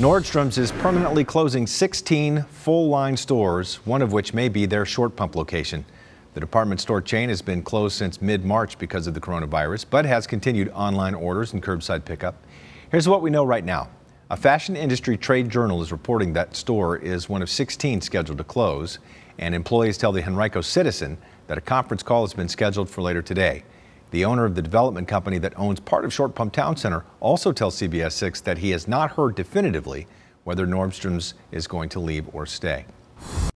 Nordstrom's is permanently closing 16 full-line stores, one of which may be their short pump location. The department store chain has been closed since mid-March because of the coronavirus, but has continued online orders and curbside pickup. Here's what we know right now. A fashion industry trade journal is reporting that store is one of 16 scheduled to close, and employees tell the Henrico Citizen that a conference call has been scheduled for later today. The owner of the development company that owns part of Short Pump Town Center also tells CBS 6 that he has not heard definitively whether Nordstrom's is going to leave or stay.